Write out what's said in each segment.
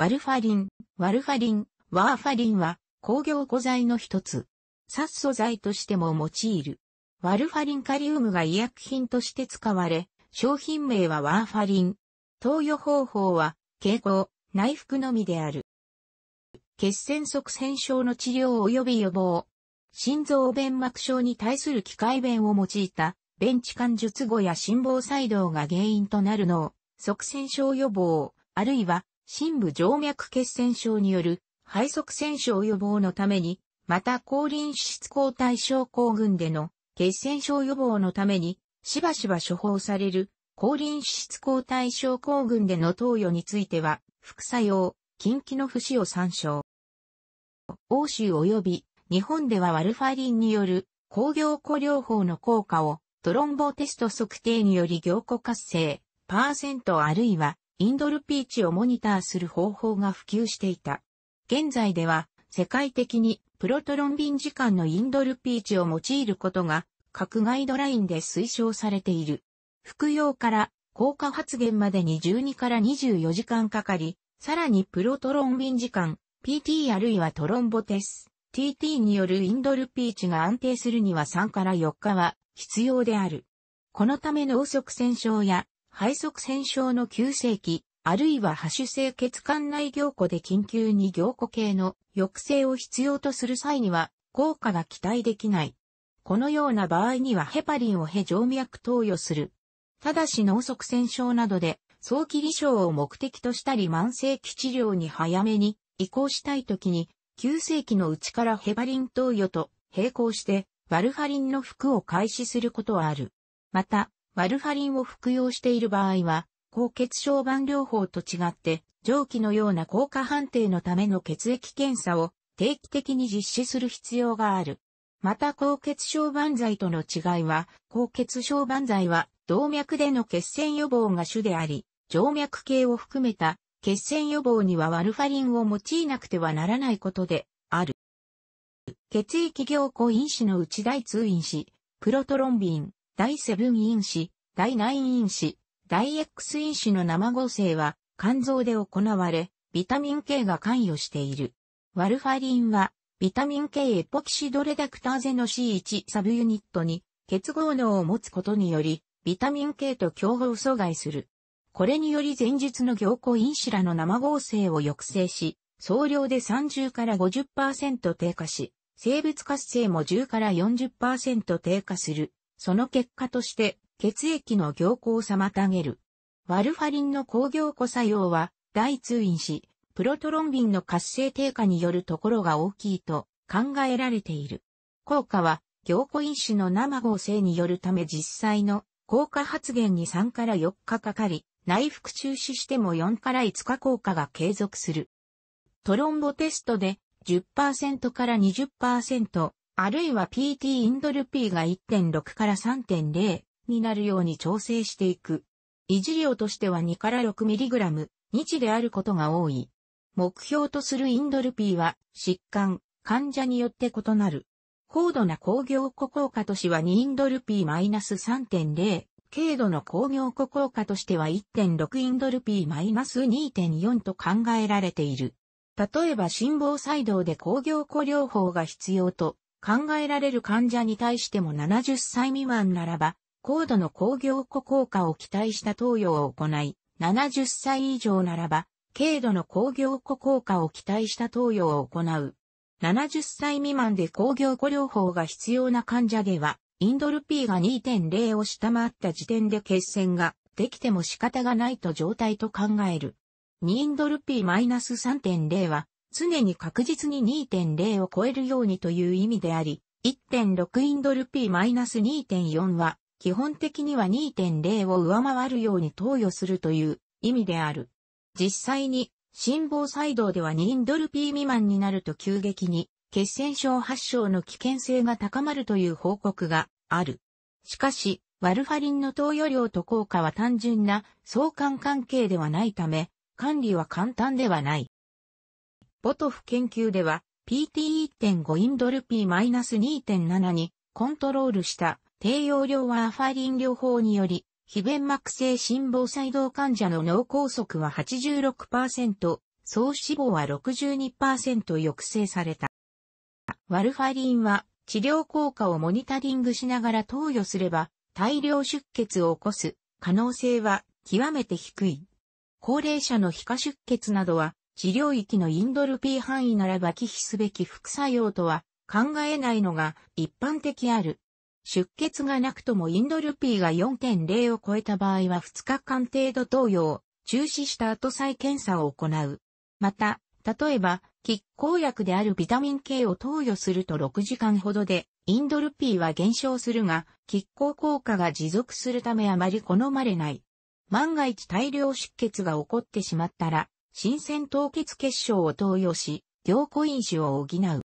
ワルファリン、ワルファリン、ワーファリンは工業古材の一つ。殺素剤としても用いる。ワルファリンカリウムが医薬品として使われ、商品名はワーファリン。投与方法は、蛍光、内服のみである。血栓塞栓症の治療及び予防。心臓弁膜症に対する機械弁を用いた、弁置管術後や心房細動が原因となる脳、塞栓症予防、あるいは深部静脈血栓症による肺塞栓症予防のために、また抗臨脂質抗体症候群での血栓症予防のために、しばしば処方される抗臨脂質抗体症候群での投与については、副作用、近畿の節を参照。欧州及び日本ではワルファリンによる抗凝固療法の効果をトロンボテスト測定により凝固活性、パーセントあるいはインドルピーチをモニターする方法が普及していた。現在では、世界的にプロトロンビン時間のインドルピーチを用いることが、各ガイドラインで推奨されている。服用から効果発現までに12から24時間かかり、さらにプロトロンビン時間、PT あるいはトロンボテス、TT によるインドルピーチが安定するには3から4日は必要である。このため脳側線症や肺塞栓症の急性期、あるいは波種性血管内凝固で緊急に凝固系の抑制を必要とする際には効果が期待できない。このような場合にはヘパリンをヘ静脈投与する。ただし脳塞栓症などで早期離症を目的としたり慢性期治療に早めに移行したい時に急性期のうちからヘパリン投与と並行してワルファリンの服を開始することはある。また、ワルファリンを服用している場合は、高血小板療法と違って、蒸気のような効果判定のための血液検査を定期的に実施する必要がある。また高血小板剤との違いは、高血小板剤は動脈での血栓予防が主であり、静脈系を含めた血栓予防にはワルファリンを用いなくてはならないことである。血液凝固因子の内大通因子、プロトロンビン、第7因子、第9因子、第 X 因子の生合成は肝臓で行われ、ビタミン K が関与している。ワルファリンは、ビタミン K エポキシドレダクターゼの C1 サブユニットに結合能を持つことにより、ビタミン K と競合阻害する。これにより前述の凝固因子らの生合成を抑制し、総量で30から50%低下し、生物活性も10から40%低下する。その結果として血液の凝固を妨げる。ワルファリンの抗凝固作用は、大通院し、プロトロンビンの活性低下によるところが大きいと考えられている。効果は、凝固因子の生合成によるため実際の効果発現に3から4日かかり、内服中止しても4から5日効果が継続する。トロンボテストで10%から20%あるいは PT インドル P が1.6から3.0になるように調整していく。維持量としては2から 6mg 日であることが多い。目標とするインドル P は疾患、患者によって異なる。高度な工業庫効果としは2インドル P-3.0、軽度の工業庫効果としては1.6インドル P-2.4 と考えられている。例えば心房細動で工業庫療法が必要と考えられる患者に対しても70歳未満ならば、高度の工業庫効果を期待した投与を行い、70歳以上ならば、軽度の工業庫効果を期待した投与を行う。70歳未満で工業庫療法が必要な患者では、インドル P が2.0を下回った時点で血栓ができても仕方がないと状態と考える。2インドル P-3.0 は常に確実に2.0を超えるようにという意味であり、1.6インドル P-2.4 は、基本的には2.0を上回るように投与するという意味である。実際に、心房細動では2インドル P 未満になると急激に、血栓症発症の危険性が高まるという報告がある。しかし、ワルファリンの投与量と効果は単純な相関関係ではないため、管理は簡単ではない。ボトフ研究では PT1.5 インドル P-2.7 にコントロールした低用量ワーファリン療法により、非弁膜性心房細動患者の脳梗塞は86%、総死亡は62%抑制された。ワルファリンは治療効果をモニタリングしながら投与すれば大量出血を起こす可能性は極めて低い。高齢者の皮下出血などは治療域のインドルピー範囲ならば忌避すべき副作用とは考えないのが一般的ある。出血がなくともインドルピーが4.0を超えた場合は2日間程度投与中止した後再検査を行う。また、例えば、拮抗薬であるビタミン K を投与すると6時間ほどで、インドルピーは減少するが、拮抗効果が持続するためあまり好まれない。万が一大量出血が起こってしまったら、新鮮凍結結晶を投与し、凝固因子を補う。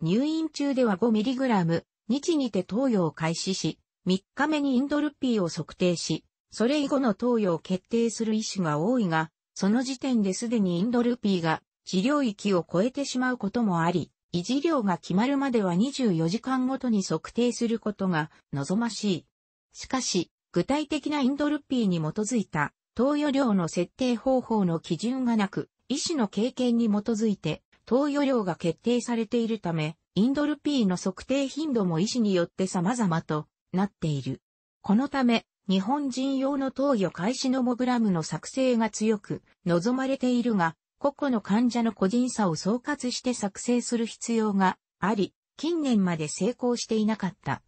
入院中では 5mg、日にて投与を開始し、3日目にインドルピーを測定し、それ以後の投与を決定する医師が多いが、その時点ですでにインドルピーが治療域を超えてしまうこともあり、維持量が決まるまでは24時間ごとに測定することが望ましい。しかし、具体的なインドルピーに基づいた投与量の設定方法の基準がなく、医師の経験に基づいて、投与量が決定されているため、インドル P の測定頻度も医師によって様々となっている。このため、日本人用の投与開始ノモグラムの作成が強く望まれているが、個々の患者の個人差を総括して作成する必要があり、近年まで成功していなかった。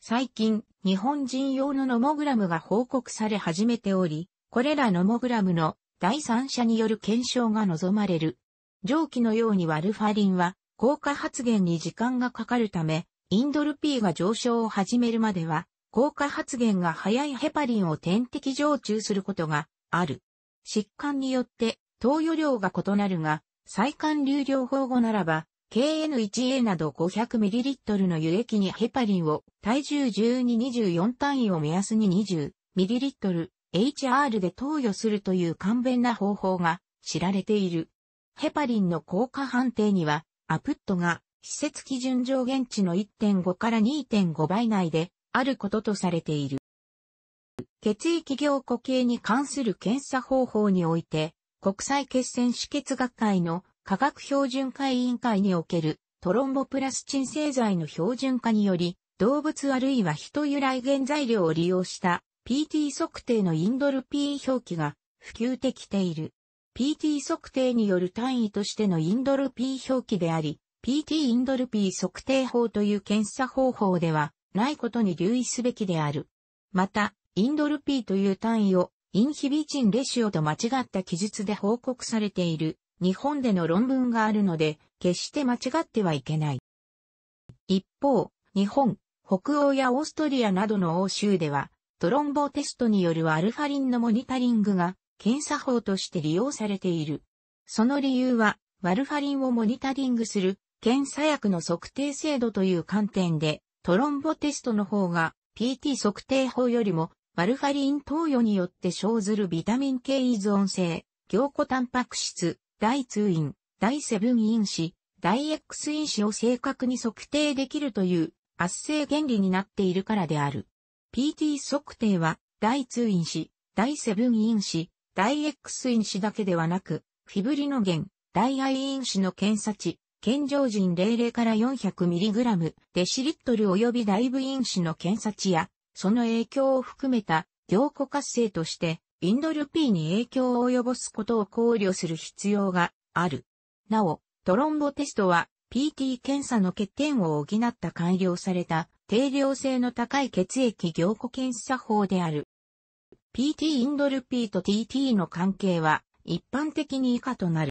最近、日本人用のノモグラムが報告され始めており、これらノモグラムの第三者による検証が望まれる。上記のようにワルファリンは効果発現に時間がかかるため、インドル P が上昇を始めるまでは、効果発現が早いヘパリンを点滴常駐することがある。疾患によって投与量が異なるが、再管流療法後ならば、KN1A など 500ml の輸液にヘパリンを体重1224単位を目安に 20ml、HR で投与するという簡便な方法が知られている。ヘパリンの効果判定には、アプットが施設基準上限値の1.5から2.5倍内であることとされている。血液凝固系に関する検査方法において、国際血栓止血学会の科学標準化委員会におけるトロンボプラスチン製剤の標準化により、動物あるいは人由来原材料を利用した PT 測定のインドル P 表記が普及できている。PT 測定による単位としてのインドル P 表記であり、PT インドル P 測定法という検査方法ではないことに留意すべきである。また、インドル P という単位をインヒビチンレシオと間違った記述で報告されている日本での論文があるので、決して間違ってはいけない。一方、日本、北欧やオーストリアなどの欧州では、トロンボテストによるアルファリンのモニタリングが検査法として利用されている。その理由は、ワルファリンをモニタリングする検査薬の測定精度という観点で、トロンボテストの方が PT 測定法よりもワルファリン投与によって生ずるビタミン系依存性、凝固タンパク質、第2因、第7因子、第 X 因子を正確に測定できるという圧生原理になっているからである。PT 測定は、第2因子、第7因子、第 X 因子だけではなく、フィブリノゲン、第 I 因子の検査値、健常人00から 400mg デシリットル及び大部因子の検査値や、その影響を含めた凝固活性として、インドル P に影響を及ぼすことを考慮する必要がある。なお、トロンボテストは PT 検査の欠点を補った改良された定量性の高い血液凝固検査法である。PT インドル P と TT の関係は一般的に以下となる。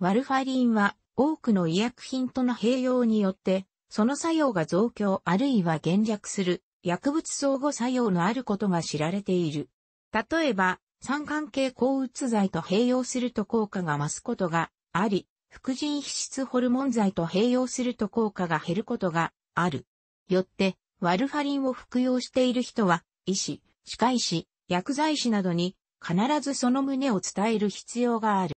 ワルファリンは多くの医薬品との併用によって、その作用が増強あるいは減弱する薬物相互作用のあることが知られている。例えば、酸関係抗うつ剤と併用すると効果が増すことがあり、副腎皮質ホルモン剤と併用すると効果が減ることがある。よって、ワルファリンを服用している人は、医師、歯科医師、薬剤師などに、必ずその旨を伝える必要がある。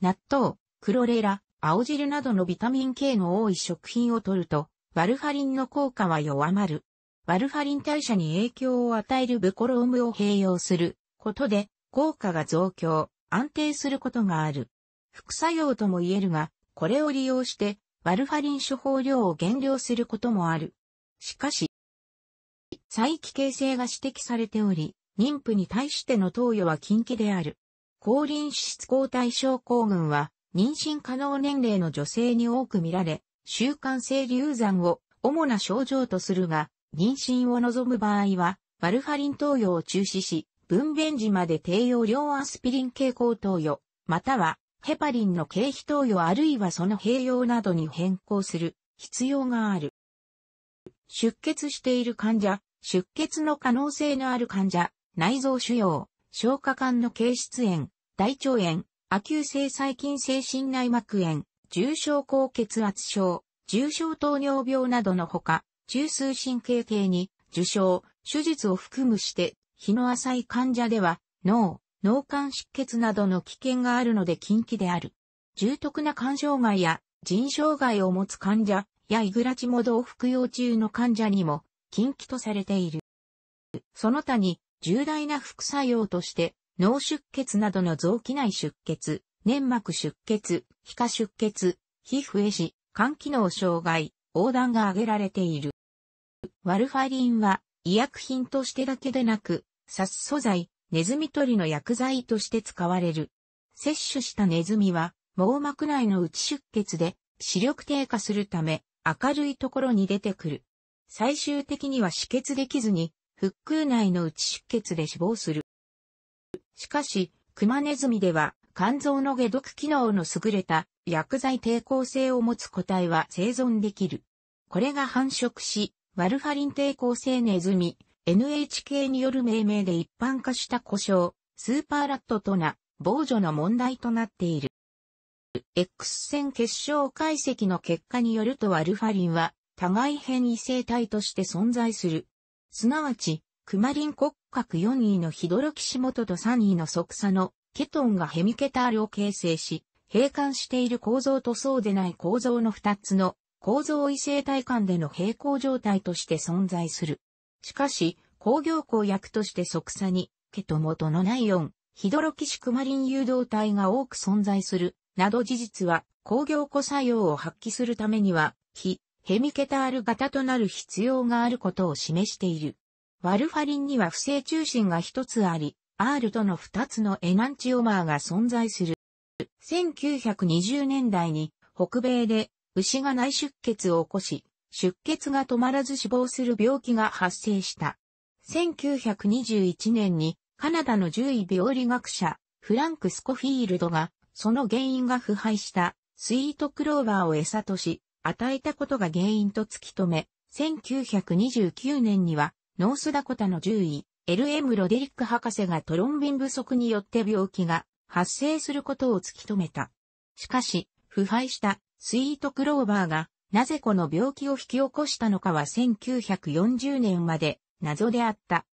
納豆、クロレラ、青汁などのビタミン K の多い食品を摂ると、ワルファリンの効果は弱まる。ワルファリン代謝に影響を与えるブコロームを併用することで、効果が増強、安定することがある。副作用とも言えるが、これを利用してバルファリン処方量を減量することもある。しかし、再帰形性が指摘されており、妊婦に対しての投与は禁忌である。高臨脂質抗体症候群は、妊娠可能年齢の女性に多く見られ、習慣性流産を主な症状とするが、妊娠を望む場合は、バルファリン投与を中止し、分娩時まで低用量アスピリン経口投与、またはヘパリンの経費投与あるいはその併用などに変更する必要がある。出血している患者、出血の可能性のある患者、内臓腫瘍、消化管の形質炎、大腸炎、亜急性細菌性心内膜炎、重症高血圧症、重症糖尿病などのほか、中枢神経系に、受傷、手術を含むして、日の浅い患者では、脳、脳幹出血などの危険があるので禁忌である。重篤な肝障害や腎障害を持つ患者やイグラチモドを服用中の患者にも禁忌とされている。その他に重大な副作用として脳出血などの臓器内出血、粘膜出血、皮下出血、皮膚壊死、肝機能障害、横断が挙げられている。ワルファリンは医薬品としてだけでなく、殺素剤、ネズミ取りの薬剤として使われる。摂取したネズミは、網膜内の内出血で視力低下するため、明るいところに出てくる。最終的には止血できずに、腹腔内の内出血で死亡する。しかし、クマネズミでは、肝臓の下毒機能の優れた薬剤抵抗性を持つ個体は生存できる。これが繁殖し、ワルファリン抵抗性ネズミ、NHK による命名で一般化した故障、スーパーラットとな、防除の問題となっている。X 線結晶解析の結果によるとアルファリンは、互い変異性体として存在する。すなわち、クマリン骨格4位のヒドロキシモトと3位の即差のケトンがヘミケタールを形成し、閉管している構造とそうでない構造の2つの構造異性体間での平行状態として存在する。しかし、工業校役として即座に、ケトモのナイオン、ヒドロキシクマリン誘導体が多く存在する、など事実は、工業庫作用を発揮するためには、非、ヘミケタール型となる必要があることを示している。ワルファリンには不正中心が一つあり、R との二つのエナンチオマーが存在する。1920年代に北米で牛が内出血を起こし、出血が止まらず死亡する病気が発生した。1921年にカナダの獣医病理学者フランク・スコフィールドがその原因が腐敗したスイートクローバーを餌とし与えたことが原因と突き止め、1929年にはノースダコタの獣医 LM ロデリック博士がトロンビン不足によって病気が発生することを突き止めた。しかし、腐敗したスイートクローバーがなぜこの病気を引き起こしたのかは1940年まで謎であった。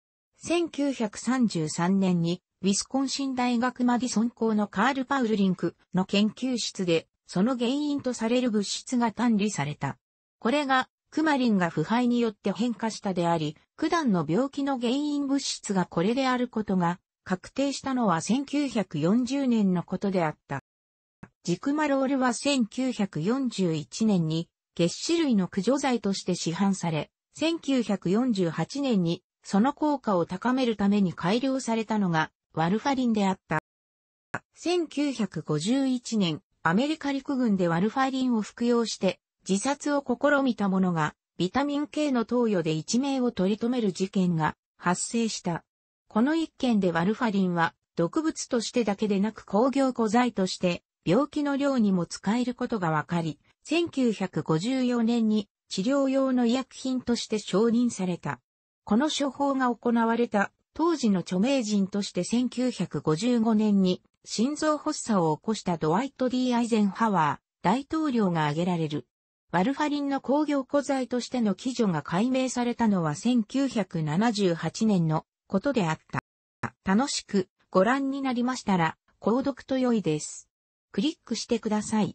1933年にウィスコンシン大学マディソン校のカール・パウルリンクの研究室で、その原因とされる物質が単理された。これが、クマリンが腐敗によって変化したであり、九段の病気の原因物質がこれであることが、確定したのは1940年のことであった。ジクマロールは1941年に月死類の駆除剤として市販され、1948年にその効果を高めるために改良されたのがワルファリンであった。1951年、アメリカ陸軍でワルファリンを服用して自殺を試みた者がビタミン系の投与で一命を取り留める事件が発生した。この一件でワルファリンは毒物としてだけでなく工業古材として病気の量にも使えることがわかり、1954年に治療用の医薬品として承認された。この処方が行われた当時の著名人として1955年に心臓発作を起こしたドワイト・ D・ アイゼンハワー大統領が挙げられる。ワルファリンの工業庫材としての基準が解明されたのは1978年のことであった。楽しくご覧になりましたら、購読と良いです。クリックしてください。